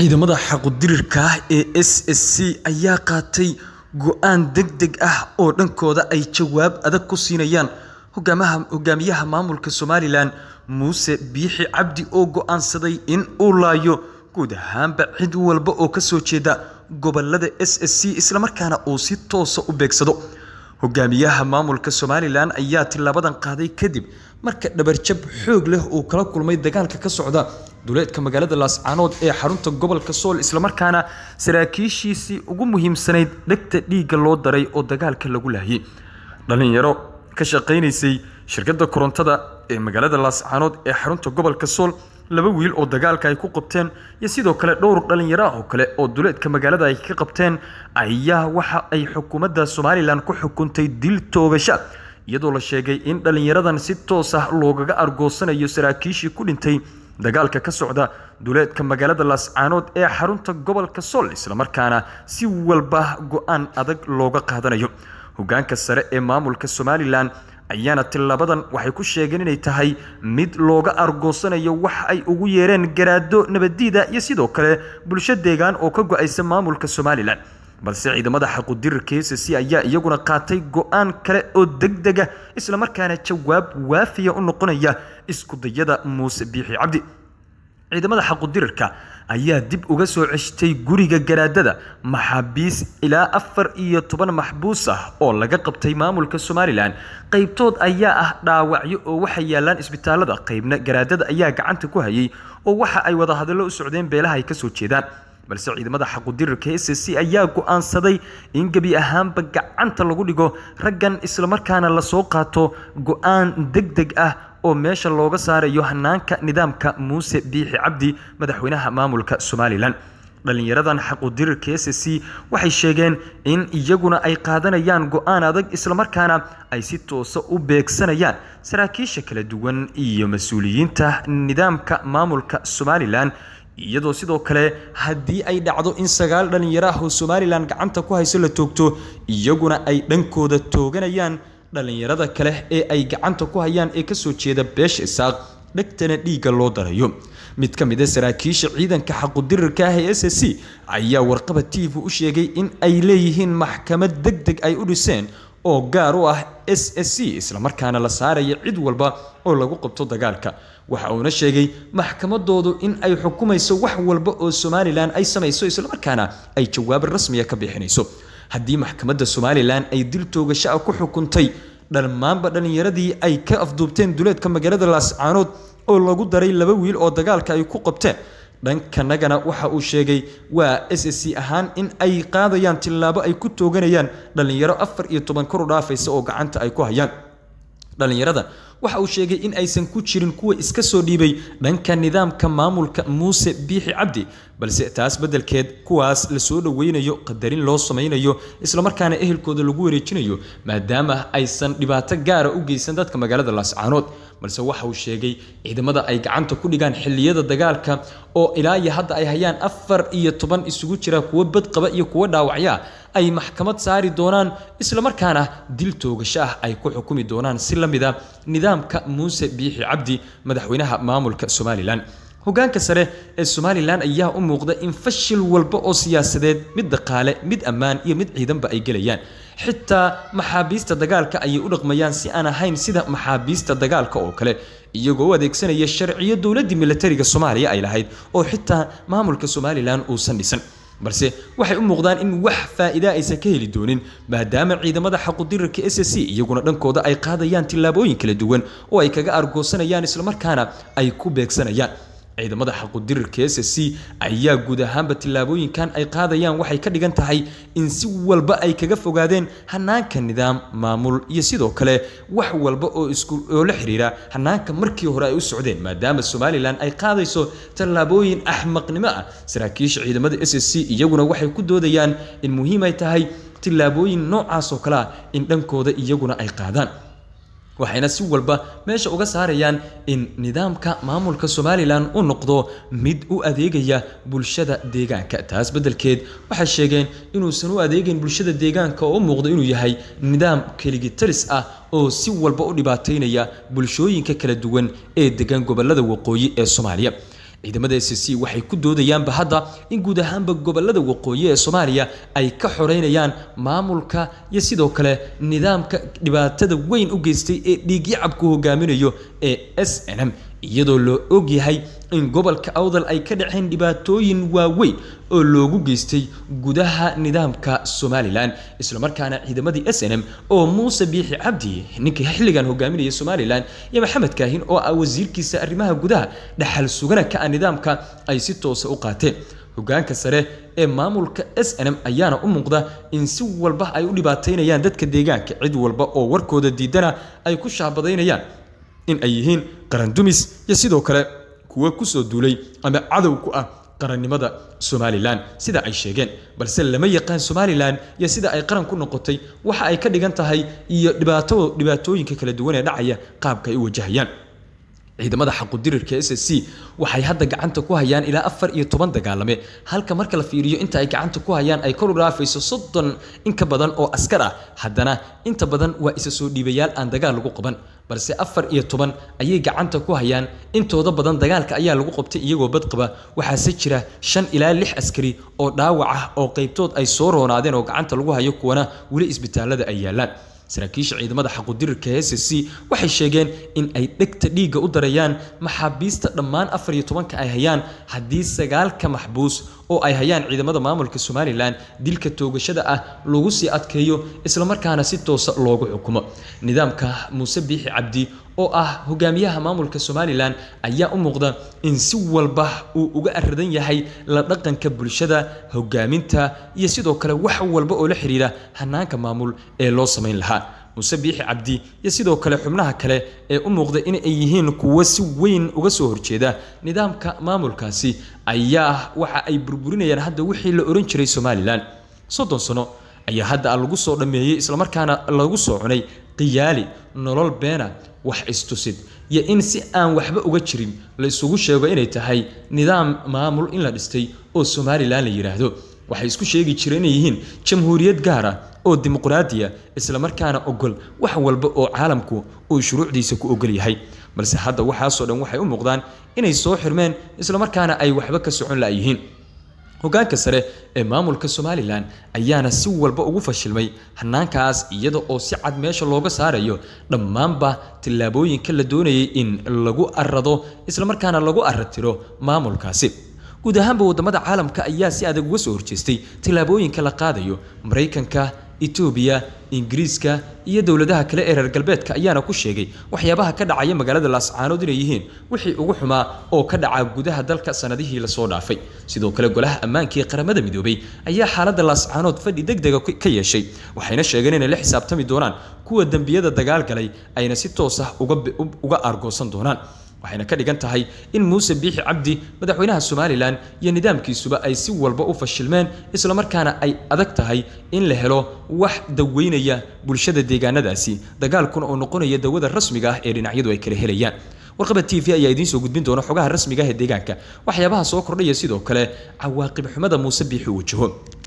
ciidamada xaqudirirka ah ee s s c ayaa qaatay go-aan deg deg ah oo dhankooda ay jawaab adag ku siinayaan hogaamiyaha maamulka somalilan muuse biixi cabdi oo go-aansaday in uu laayo guud ahaanba cid walba oo kasoo jeeda gobolada s s c islamarkaana uu si toosa u beegsado hogaamiyaha maamulka somalilan ayaa tilaabadan qaaday kadib marka dhabarjab xoog leh uu kala kulmay dagaalka ka socda duleedka magaalada laascaanood ee xarunta gobolka sool islamarkaana saraakiishiisii ugu muhiimsanayd dhegta dhiigga loo daray oo dagaalka lagu laayay dhallinyaro ka shaqaynaysay shirkadda korontada ee magaalada laascaanood ee xarunta gobolka sool laba wiil oo dagaalka ay ku qabteen iyo sidoo kale dhowr dhallinyaro ah oo kale oo duleedka magaalada ay ka qabteen ayaa waxa ay xukuumadda somalilan ku xukuntay dil toogasha iyadoo la sheegay in dhallinyaradan si toos ah loogaga argoosanayo saraakiishii ku dhintay dagaalka ka socda duleedka magaalada laascaanood ee xarunta gobolka sool islamarkaana si walba go-aan adag looga qaadanayo hogaanka sare ee maamulka somalilan ayaana tilaabadan waxay ku sheegeen inay tahay mid looga argoosanayo wax ay ugu yeereen garaado nabadiida iyo sidoo kale bulsho deegaan oo ka go-aysa maamulka somalilan balse ciidamada xaqudirarkeesa si ayaa iyaguna qaatay go-aan kale oo deg dega islamarkaana jawaab waafiya u noqonaya iskudayada muuse biixi cabdi ciidamada xaqudirarka ayaa dib uga soo ceshtay guriga garaadada maxaabiis ilaa afar iyo toban maxbuus ah oo laga qabtay maamulka somalilan qaybtood ayaa ah dhaawacyo oo waxay yaallaan isbitaalada qaybna garaadada ayaa gacanta ku hayay oo waxa ay wadahadallo u socdeen beelaha ay ka soo jeedaan balse ciidamada xaqudirka c ayaa go'aansaday in gebi ahaanba gacanta lagu dhigo raggan islamarkaana lasoo qaato go'aan aan deg deg ah oo meesha looga saarayo hanaanka nidaamka muuse biixi cabdi madaxweynaha maamulka somalilan dhallinyaradan xaqudirirka hcc waxay sheegeen in iyaguna ay qaadanayaan go'aan adag islamarkaana ay si toosa u beegsanayaan saraakiisha kala duwan iyo mas-uuliyiinta nidaamka maamulka somalilan iyadoo sidoo kale haddii ay dhacdo in sagaal dhallinyaro ah oo somalilan gacanta ku hayso la toogto iyaguna ay dhankooda tooganayaan dhallinyarada kale ee ay gacanta ku hayaan ee kasoo jeeda beesha isaaq dhegtana dhiigga loo darayo mid ka mid a ah saraakiisha ciidanka xaqudirirka ah ee s c ayaa warqaba t v u sheegay in ay leeyihiin maxkamad deg deg ay u dhiseen oo gaar u ah s s c islamarkaana la saaraya cid walba oo lagu qabto dagaalka waxa uuna sheegay maxkamadoodu in ay xukumayso wax walba oo somalilan ay samayso islamarkaana ay jawaab rasmiya ka bixinayso haddii maxkamadda somalilan ay dil toogasho ah ku xukuntay dhammaanba dhallinyaradii ay ka afduubteen duleedka magaalada laascaanood oo lagu daray laba wiil oo dagaalka ay ku qabteen dhankanagana waxa uu sheegay waa s s c ahaan in ay qaadayaan tillaabo ay ku tooganayaan dhallinyaro afar iyo toban kor u dhaafaysa oo gacanta ay ku hayaan dhallinyarada waxa uu sheegay in aysan ku jirin kuwa iska soo dhiibay dhanka nidaamka maamulka muuse biixi cabdi balse taas beddelkeed kuwaas lasoo dhoweynayo qadarin loo samaynayo islamarkaana ehelkooda lagu wareejinayo maadaama aysan dhibaato gaara u geysan dadka magaalada laascaanood balse waxa uu sheegay ciidamada ay gacanta ku dhigaan xilliyada dagaalka oo ilaa iyo hadda ay hayaan afar iyo toban isugu jira kuwo badqaba iyo kuwo dhaawacya ay maxkamad saari doonaan islamarkaana dil toogasho ah ay ku xukumi doonaan si la mida ah, nidaamka muuse biixi cabdi madaxweynaha maamulka somalilan hogaanka sare ee somalilan ayaa u muuqda in fashil walba oo siyaasadeed mid dhaqaale mid ammaan iyo mid ciidanba ay gelayaan xitaa maxaabiista dagaalka ayay u dhaqmayaan si aan ahayn sida maxaabiista dagaalka oo kale iyagoo u adeegsanaya sharciyo dowladdii milatariga soomaaliya ay lahayd oo xitaa maamulka somalilan uusan dhisan balse waxay u muuqdaan in wax faa'iida aysan ka heli doonin maadaama ciidamada xaqudirarka s c iyaguna dhankooda ay qaadayaan tillaabooyin kala duwan oo ay kaga argoosanayaan islamarkaana ay ku beegsanayaan ciidamada xaqudirirka s c ayaa guud ahaanba tallaabooyinkan ay qaadayaan waxay ka dhigan tahay in si walba ay kaga fogaadeen hanaanka nidaam maamul iyo sidoo kale wax walba oo isoo la xiriira hanaanka markii hore ay u socdeen maadaama somalilan ay qaadayso tallaabooyin axmaqnimo ah saraakiisha ciidamada s c iyaguna waxay ku doodayaan in muhiim ay tahay tillaabooyin noocaas oo kale ah in dhankooda iyaguna ay qaadaan waxayna si walba meesha uga saarayaan in nidaamka maamulka somalilan u noqdo mid u adeegaya bulshada deegaanka taas beddelkeed waxay sheegeen inuusan u adeegayn bulshada deegaanka oo u muuqdo inuu yahay nidaam keligitaris ah oo si walba u dhibaataynaya bulshooyinka kala duwan ee degan gobollada waqooyi ee soomaaliya ciidamada s c waxay ku doodayaanba hadda in guud ahaanba gobollada waqooyi ee soomaaliya ay ka xoreynayaan maamulka iyo sidoo kale nidaamka dhibaatada weyn u geystay ee dhiigyacabku hogaaminayo ee s n m iyadoo loo og yahay in gobolka awdal ay ka dhaceen dhibaatooyin waaweyn oo loogu geystay gudaha nidaamka somalilan islamarkaana ciidamadii s n m oo muuse biixi cabdi ninka xilligan hogaaminaya somalilan iyo maxamed kaahin oo ah wasiirkiisa arrimaha gudaha dhaxal sugana ka ah nidaamka ay si toosa ah u qaateen hogaanka sare ee maamulka s n m ayaana u muuqda in si walba ay u dhibaataynayaan dadka deegaanka cid walba oo warkooda diidana ay ku shaabadaynayaan in ay yihiin qarandumis iyo sidoo kale kuwo kusoo duulay ama cadow ku ah qarannimada somalilan sida ay sheegeen balse lama yaqaan somalilan iyo sida ay qaran ku noqotay waxa ay ka dhigan tahay iyo dhibaatooyinka kala duwan ee dhacaya qaabka ay u wajahayaan ciidamada xaqudirirka s c waxay hadda gacanta ku hayaan ilaa afar iyo toban dagaalame halka marka la fiiriyo inta ay gacanta ku hayaan ay kor u dhaafayso soddon in ka badan oo askar ah haddana inta badan waa isa soo dhiibayaal aan dagaal lagu qaban balse afar iyo toban ayay gacanta ku hayaan intooda badan dagaalka ayaa lagu qabtay iyagoo badqaba waxaase jira shan ilaa lix askari oo dhaawac ah oo qaybtood ay soo roonaadeen oo gacanta lagu hayo kuwana weli isbitaalada ay yaallaan saraakiisha ciidamada xaqudirirka s c waxay sheegeen in ay dhegta dhiigga u darayaan maxaabiista dhammaan afar iyo tobanka ay hayaan haddii sagaalka maxbuus oo ay hayaan ciidamada maamulka somalilan dilka toogashada ah lagu sii adkeeyo islamarkaana si toosa loogu xukumo nidaamka muuse biixi cabdi oo ah hogaamiyaha maamulka somalilan ayaa u muuqda in si walba uu uga aradan yahay la dhaqanka bulshada hogaaminta iyo sidoo kale wax walba oo la xidhiira hanaanka maamul ee loo samayn lahaa muuse biixi cabdi iyo sidoo kale xubnaha kale ee u muuqda in ay yihiin kuwo si weyn uga soo horjeeda nidaamka maamulkaasi ayaa ah waxa ay burburinayaan hadda wixii la odhan jiray somalilan soddon sano ayaa hadda lagu soo dhammeeyey islamarkaana lagu soo cunay qiyaali nolol beena wax istusid iyo in si aan waxba uga jirin la isugu sheego inay tahay nidaam maamul in la dhistay oo somalilan la yidhaahdo waxay isku sheegi jireen inay yihiin jamhuuriyad gaar ah oo dimuqraadiya islamarkaana ogol wax walba oo caalamku uu shuruucdiisa ku ogol yahay balse hadda waxaasoo dhan waxay u muuqdaan inay soo xirmeen islamarkaana ay waxba ka socon la'yihiin hoggaanka sare ee maamulka somalilan ayaana si walba ugu fashilmay hanaankaas iyada oo si cad meesha looga saarayo dhammaanba tillaabooyinka la doonayay in lagu arado islamarkaana lagu aratiro maamulkaasi guud ahaanba waddamada caalamka ayaa si adag uga soo horjeestay tillaabooyinka la qaadayo maraykanka itoobiya ingiriiska iyo dowladaha kale ee reer galbeedka ayaana ku sheegay waxyaabaha ka dhacaya magaalada laascaanood inay yihiin wixii ugu xumaa oo ka dhacaa gudaha dalka sanadihii lasoo dhaafay sidoo kale golaha ammaankii qaramada midoobay ayaa xaaladda laascaanood fadhi deg dega ka yeeshay waxayna sheegeen inay la xisaabtami doonaan kuwa dembiyada dagaal galay ayna si toos ah uga argoosan doonaan waxayna ka dhigan tahay in muuse biixi cabdi madaxweynaha somalilan iyo nidaamkiisuba ay si walba u fashilmeen islamarkaana ay adag tahay in la helo wax daweynaya bulshada deegaanadaasi dagaalkuna oo noqonaya dawada rasmiga ah ee dhinacyadu ay kala helayaan warqaba t v ayaa idiin soo gudbin doona xogaha rasmiga ah ee deegaanka waxyaabaha soo kordhaya sidoo kale cawaaqib xumada muuse biixi wajaho